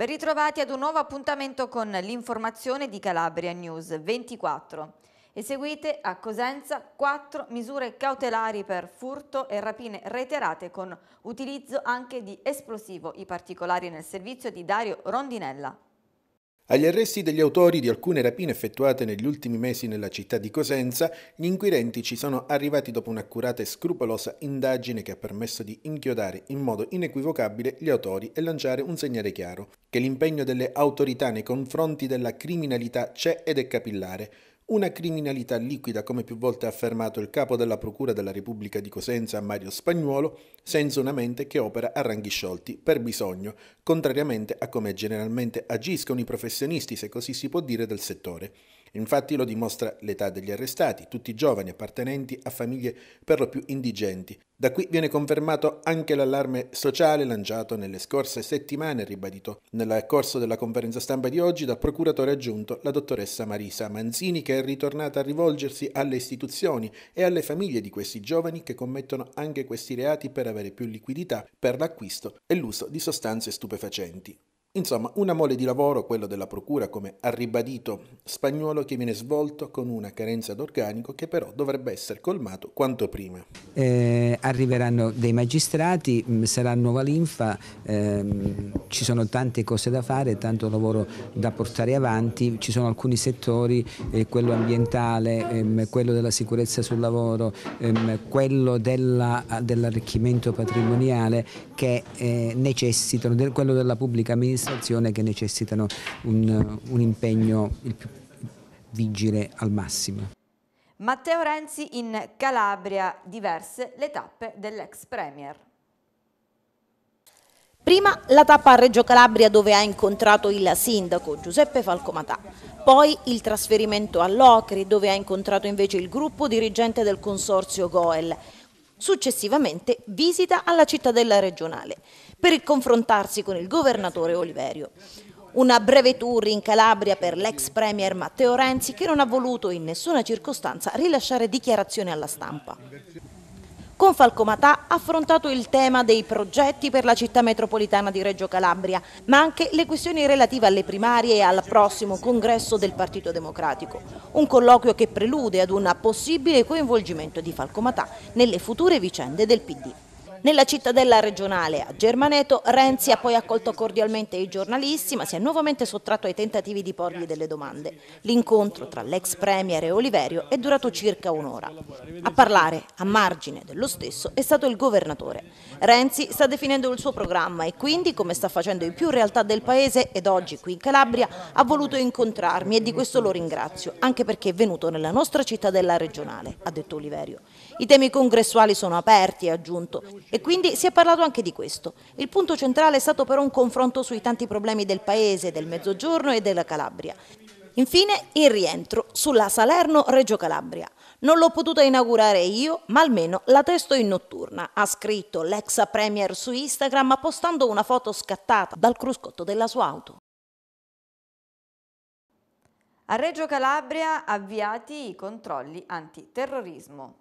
Ben ritrovati ad un nuovo appuntamento con l'informazione di Calabria News 24. Eseguite a Cosenza quattro misure cautelari per furto e rapine reiterate con utilizzo anche di esplosivo. I particolari nel servizio di Dario Rondinella. Agli arresti degli autori di alcune rapine effettuate negli ultimi mesi nella città di Cosenza, gli inquirenti ci sono arrivati dopo un'accurata e scrupolosa indagine che ha permesso di inchiodare in modo inequivocabile gli autori e lanciare un segnale chiaro, che l'impegno delle autorità nei confronti della criminalità c'è ed è capillare una criminalità liquida, come più volte ha affermato il capo della Procura della Repubblica di Cosenza, Mario Spagnuolo, senza una mente che opera a ranghi sciolti, per bisogno, contrariamente a come generalmente agiscono i professionisti, se così si può dire, del settore. Infatti lo dimostra l'età degli arrestati, tutti giovani appartenenti a famiglie per lo più indigenti. Da qui viene confermato anche l'allarme sociale lanciato nelle scorse settimane, ribadito nel corso della conferenza stampa di oggi dal procuratore aggiunto la dottoressa Marisa Manzini, che è ritornata a rivolgersi alle istituzioni e alle famiglie di questi giovani che commettono anche questi reati per avere più liquidità per l'acquisto e l'uso di sostanze stupefacenti. Insomma, una mole di lavoro, quello della Procura, come ha ribadito Spagnolo, che viene svolto con una carenza d'organico che però dovrebbe essere colmato quanto prima. Eh, arriveranno dei magistrati, mm, sarà nuova linfa, ehm, ci sono tante cose da fare, tanto lavoro da portare avanti, ci sono alcuni settori, eh, quello ambientale, ehm, quello della sicurezza sul lavoro, ehm, quello dell'arricchimento patrimoniale che eh, necessitano, quello della pubblica amministrazione amministrazione che necessitano un, eh, un impegno il più vigile al massimo. Matteo Renzi in Calabria, diverse le tappe dell'ex Premier. Prima la tappa a Reggio Calabria dove ha incontrato il sindaco Giuseppe Falcomatà, poi il trasferimento all'Ocri dove ha incontrato invece il gruppo dirigente del consorzio Goel, successivamente visita alla cittadella regionale per confrontarsi con il governatore Oliverio. Una breve tour in Calabria per l'ex premier Matteo Renzi che non ha voluto in nessuna circostanza rilasciare dichiarazioni alla stampa. Con Falcomatà ha affrontato il tema dei progetti per la città metropolitana di Reggio Calabria, ma anche le questioni relative alle primarie e al prossimo congresso del Partito Democratico. Un colloquio che prelude ad un possibile coinvolgimento di Falcomatà nelle future vicende del PD. Nella cittadella regionale a Germaneto, Renzi ha poi accolto cordialmente i giornalisti, ma si è nuovamente sottratto ai tentativi di porgli delle domande. L'incontro tra l'ex premier e Oliverio è durato circa un'ora. A parlare, a margine dello stesso, è stato il governatore. Renzi sta definendo il suo programma e quindi, come sta facendo in più realtà del paese ed oggi qui in Calabria, ha voluto incontrarmi e di questo lo ringrazio, anche perché è venuto nella nostra cittadella regionale, ha detto Oliverio. I temi congressuali sono aperti, ha aggiunto, e quindi si è parlato anche di questo. Il punto centrale è stato però un confronto sui tanti problemi del Paese, del Mezzogiorno e della Calabria. Infine il rientro sulla Salerno-Reggio Calabria. Non l'ho potuta inaugurare io, ma almeno la testo in notturna, ha scritto l'ex premier su Instagram postando una foto scattata dal cruscotto della sua auto. A Reggio Calabria avviati i controlli antiterrorismo.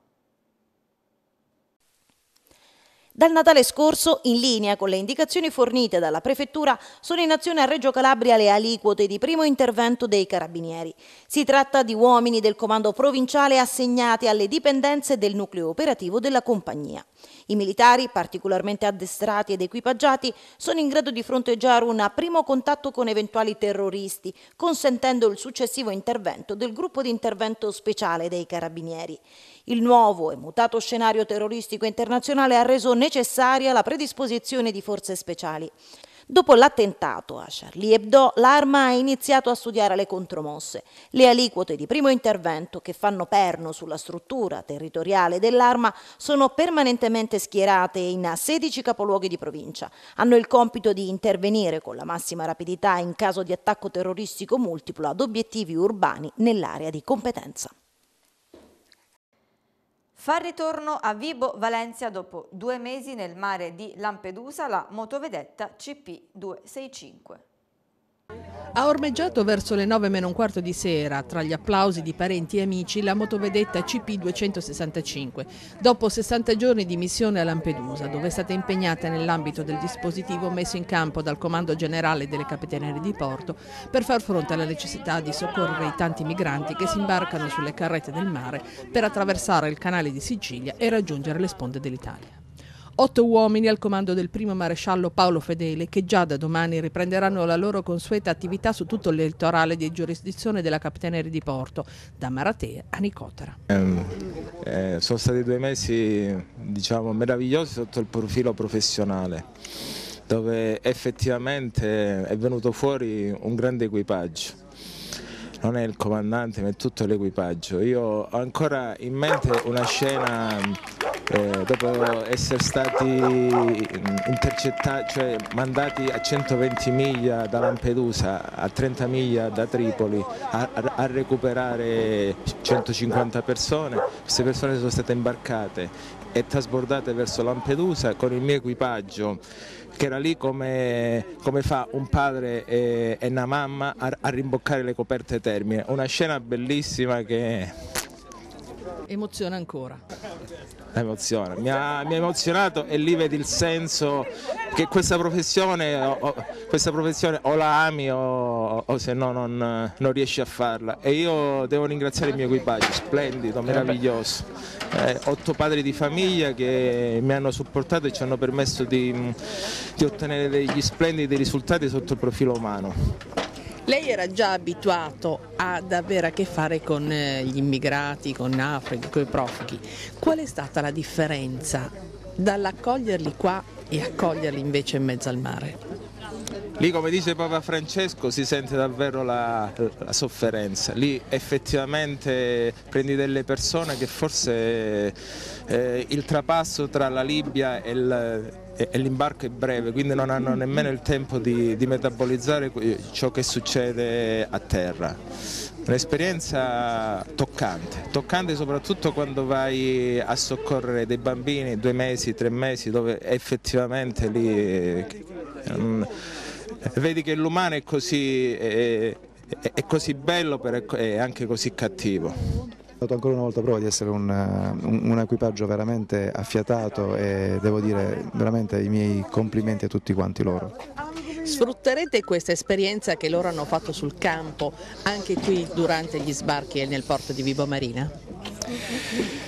Dal Natale scorso, in linea con le indicazioni fornite dalla Prefettura, sono in azione a Reggio Calabria le aliquote di primo intervento dei carabinieri. Si tratta di uomini del comando provinciale assegnati alle dipendenze del nucleo operativo della compagnia. I militari, particolarmente addestrati ed equipaggiati, sono in grado di fronteggiare un primo contatto con eventuali terroristi, consentendo il successivo intervento del gruppo di intervento speciale dei carabinieri. Il nuovo e mutato scenario terroristico internazionale ha reso necessario necessaria la predisposizione di forze speciali. Dopo l'attentato a Charlie Hebdo, l'arma ha iniziato a studiare le contromosse. Le aliquote di primo intervento che fanno perno sulla struttura territoriale dell'arma sono permanentemente schierate in 16 capoluoghi di provincia. Hanno il compito di intervenire con la massima rapidità in caso di attacco terroristico multiplo ad obiettivi urbani nell'area di competenza. Fa ritorno a Vibo Valencia dopo due mesi nel mare di Lampedusa la motovedetta CP265. Ha ormeggiato verso le 9 meno un quarto di sera, tra gli applausi di parenti e amici, la motovedetta CP265, dopo 60 giorni di missione a Lampedusa, dove è stata impegnata nell'ambito del dispositivo messo in campo dal Comando Generale delle Capitanerie di Porto per far fronte alla necessità di soccorrere i tanti migranti che si imbarcano sulle carrette del mare per attraversare il canale di Sicilia e raggiungere le sponde dell'Italia otto uomini al comando del primo maresciallo Paolo Fedele che già da domani riprenderanno la loro consueta attività su tutto l'elettorale di giurisdizione della Capitaneria di Porto, da Maratea a Nicotera. Ehm, eh, sono stati due mesi diciamo, meravigliosi sotto il profilo professionale dove effettivamente è venuto fuori un grande equipaggio non è il comandante ma è tutto l'equipaggio. Io ho ancora in mente una scena eh, dopo essere stati mm, intercettati, cioè mandati a 120 miglia da Lampedusa, a 30 miglia da Tripoli, a, a recuperare 150 persone, queste persone sono state imbarcate e trasbordate verso Lampedusa con il mio equipaggio che era lì come, come fa un padre e, e una mamma a, a, rimboccare le coperte termine. Una scena bellissima che Emoziona ancora. Emoziona, mi ha, mi ha emozionato e lì vedi il senso che questa professione, o, questa professione o la ami o, o se no non, non, riesci a farla. E io devo ringraziare il mio equipaggio, splendido, meraviglioso. Eh, otto padri di famiglia che mi hanno supportato e ci hanno permesso di, di ottenere degli splendidi risultati sotto il profilo umano. Lei era già abituato ad avere a che fare con eh, gli immigrati, con Africa, con i profughi. Qual è stata la differenza dall'accoglierli qua e accoglierli invece in mezzo al mare? Lì come dice Papa Francesco si sente davvero la, la sofferenza, lì effettivamente prendi delle persone che forse eh, il trapasso tra la Libia e il e l'imbarco è breve, quindi non hanno nemmeno il tempo di, di metabolizzare ciò che succede a terra. Un'esperienza toccante, toccante soprattutto quando vai a soccorrere dei bambini due mesi, tre mesi, dove effettivamente lì... Eh, Vedi che l'umano è così, è, è così bello e anche così cattivo dato ancora una volta prova di essere un, un, un, equipaggio veramente affiatato e devo dire veramente i miei complimenti a tutti quanti loro. Sfrutterete questa esperienza che loro hanno fatto sul campo anche qui durante gli sbarchi e nel porto di Vibo Marina?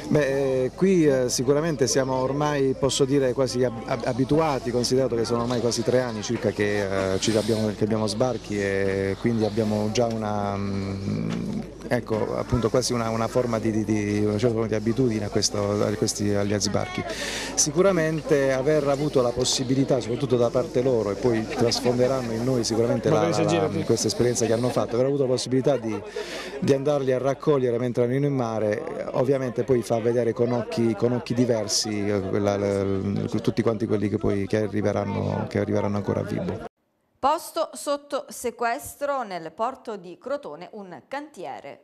Beh, eh, qui eh, sicuramente siamo ormai, posso dire, quasi abituati, considerato che sono ormai quasi tre anni circa che, eh, abbiamo, che abbiamo sbarchi e quindi abbiamo già una... Mm, ecco appunto quasi una, una forma di, di, di, una certa di abitudine a questo, a questi, agli sbarchi. Sicuramente aver avuto la possibilità, soprattutto da parte loro, e poi trasfonderanno in noi sicuramente la, la, questa esperienza che hanno fatto, aver avuto la possibilità di, di andarli a raccogliere mentre erano in mare, ovviamente poi fa vedere con occhi, con occhi diversi quella, eh, tutti quanti quelli che poi che arriveranno, che arriveranno ancora a Vibo. Posto sotto sequestro nel porto di Crotone un cantiere.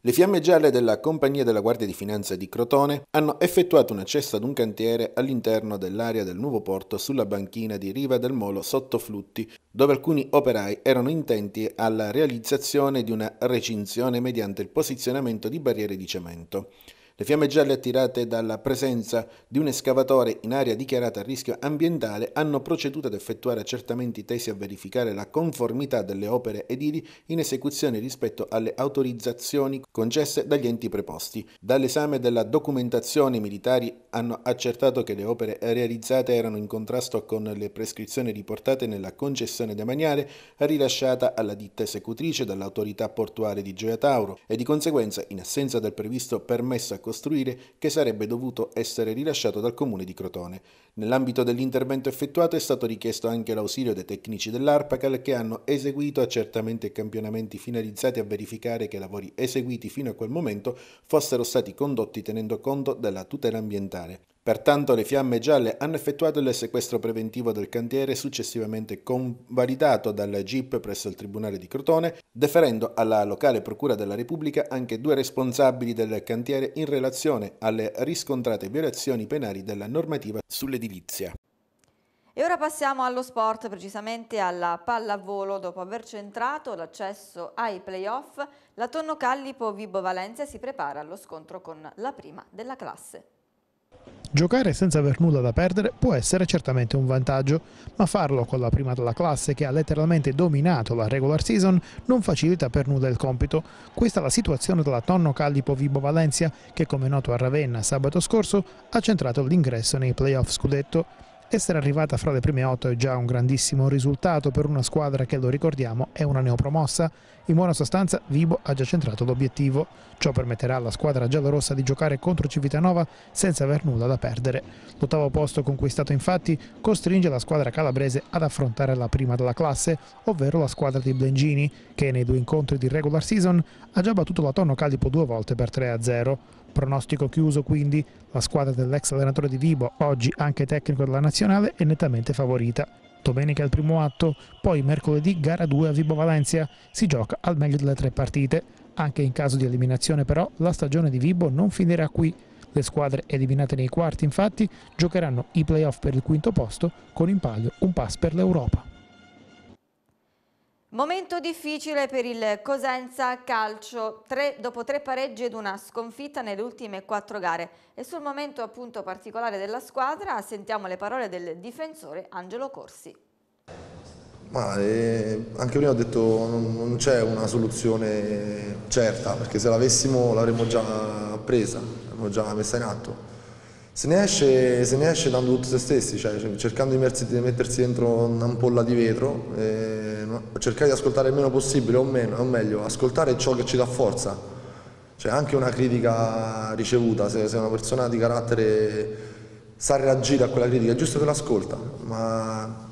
Le fiamme gialle della Compagnia della Guardia di Finanza di Crotone hanno effettuato un accesso ad un cantiere all'interno dell'area del nuovo porto sulla banchina di riva del molo Sottoflutti, dove alcuni operai erano intenti alla realizzazione di una recinzione mediante il posizionamento di barriere di cemento. Le fiamme gialle attirate dalla presenza di un escavatore in area dichiarata a rischio ambientale hanno proceduto ad effettuare accertamenti tesi a verificare la conformità delle opere edili in esecuzione rispetto alle autorizzazioni concesse dagli enti preposti. Dall'esame della documentazione i militari hanno accertato che le opere realizzate erano in contrasto con le prescrizioni riportate nella concessione demaniale rilasciata alla ditta esecutrice dall'autorità portuale di Gioia Tauro e di conseguenza, in assenza del previsto permesso a costruire che sarebbe dovuto essere rilasciato dal comune di Crotone. Nell'ambito dell'intervento effettuato è stato richiesto anche l'ausilio dei tecnici dell'ARPACAL che hanno eseguito accertamenti e campionamenti finalizzati a verificare che i lavori eseguiti fino a quel momento fossero stati condotti tenendo conto della tutela ambientale. Pertanto le fiamme gialle hanno effettuato il sequestro preventivo del cantiere successivamente convalidato dalla GIP presso il Tribunale di Crotone, deferendo alla locale Procura della Repubblica anche due responsabili del cantiere in relazione alle riscontrate violazioni penali della normativa sull'edilizia. E ora passiamo allo sport, precisamente alla pallavolo. Dopo aver centrato l'accesso ai playoff, la Tonno Callipo Vibo Valencia si prepara allo scontro con la prima della classe. Giocare senza aver nulla da perdere può essere certamente un vantaggio, ma farlo con la prima della classe che ha letteralmente dominato la regular season non facilita per nulla il compito. Questa è la situazione della Tonno Callipo Vibo Valencia che come noto a Ravenna sabato scorso ha centrato l'ingresso nei playoff scudetto. Essere arrivata fra le prime otto è già un grandissimo risultato per una squadra che, lo ricordiamo, è una neopromossa. In buona sostanza, Vibo ha già centrato l'obiettivo. Ciò permetterà alla squadra giallorossa di giocare contro Civitanova senza aver nulla da perdere. L'ottavo posto conquistato, infatti, costringe la squadra calabrese ad affrontare la prima della classe, ovvero la squadra di Blengini, che nei due incontri di regular season ha già battuto la Tonno Calipo due volte per 3-0. Pronostico chiuso quindi, la squadra dell'ex allenatore di Vibo, oggi anche tecnico della nazionale, è nettamente favorita. Domenica è il primo atto, poi mercoledì gara 2 a Vibo Valencia, si gioca al meglio delle tre partite. Anche in caso di eliminazione però la stagione di Vibo non finirà qui. Le squadre eliminate nei quarti infatti giocheranno i playoff per il quinto posto con in palio un pass per l'Europa. Momento difficile per il Cosenza Calcio, tre, dopo tre pareggi ed una sconfitta nelle ultime quattro gare. E sul momento appunto particolare della squadra sentiamo le parole del difensore Angelo Corsi. Ma, eh, anche lui ha detto non, non c'è una soluzione certa, perché se l'avessimo l'avremmo già presa, l'avremmo già messa in atto se ne, esce, se ne esce dando tutto se stessi, cioè, cioè cercando di, mersi, di mettersi dentro un'ampolla di vetro, eh, cercare di ascoltare il meno possibile, o, meno, o, meglio, ascoltare ciò che ci dà forza. Cioè anche una critica ricevuta, se, se una persona di carattere sa reagire a quella critica, è giusto che l'ascolta, ma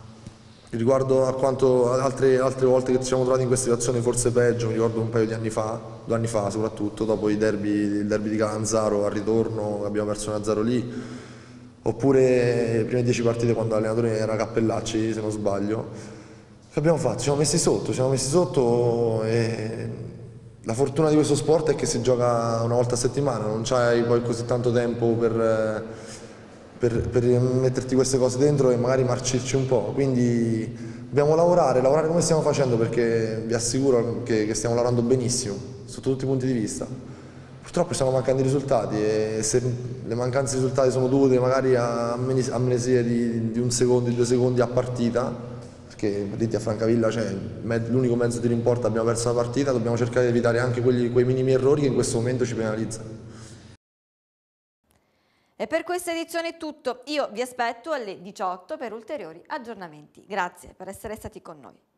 Riguardo a quanto altre, altre, volte che ci siamo trovati in questa situazione forse peggio, mi ricordo un paio di anni fa, due anni fa soprattutto, dopo derby, il derby di Calanzaro al ritorno, abbiamo perso 1-0 lì, oppure le prime dieci partite quando l'allenatore era Cappellacci se non sbaglio. Che abbiamo fatto? Ci siamo messi sotto, ci siamo messi sotto e la fortuna di questo sport è che si gioca una volta a settimana, non c'hai poi così tanto tempo per per, per metterti queste cose dentro e magari marcirci un po'. Quindi dobbiamo lavorare, lavorare come stiamo facendo perché vi assicuro che, che stiamo lavorando benissimo, sotto tutti i punti di vista. Purtroppo stiamo mancando i risultati e se le mancanze di risultati sono dovute magari a amnesie di, di un secondo, di due secondi a partita, perché lì a Francavilla cioè, l'unico mezzo di rimporta abbiamo perso la partita, dobbiamo cercare di evitare anche quelli, quei minimi errori che in questo momento ci penalizzano. E per questa edizione è tutto, io vi aspetto alle 18 per ulteriori aggiornamenti. Grazie per essere stati con noi.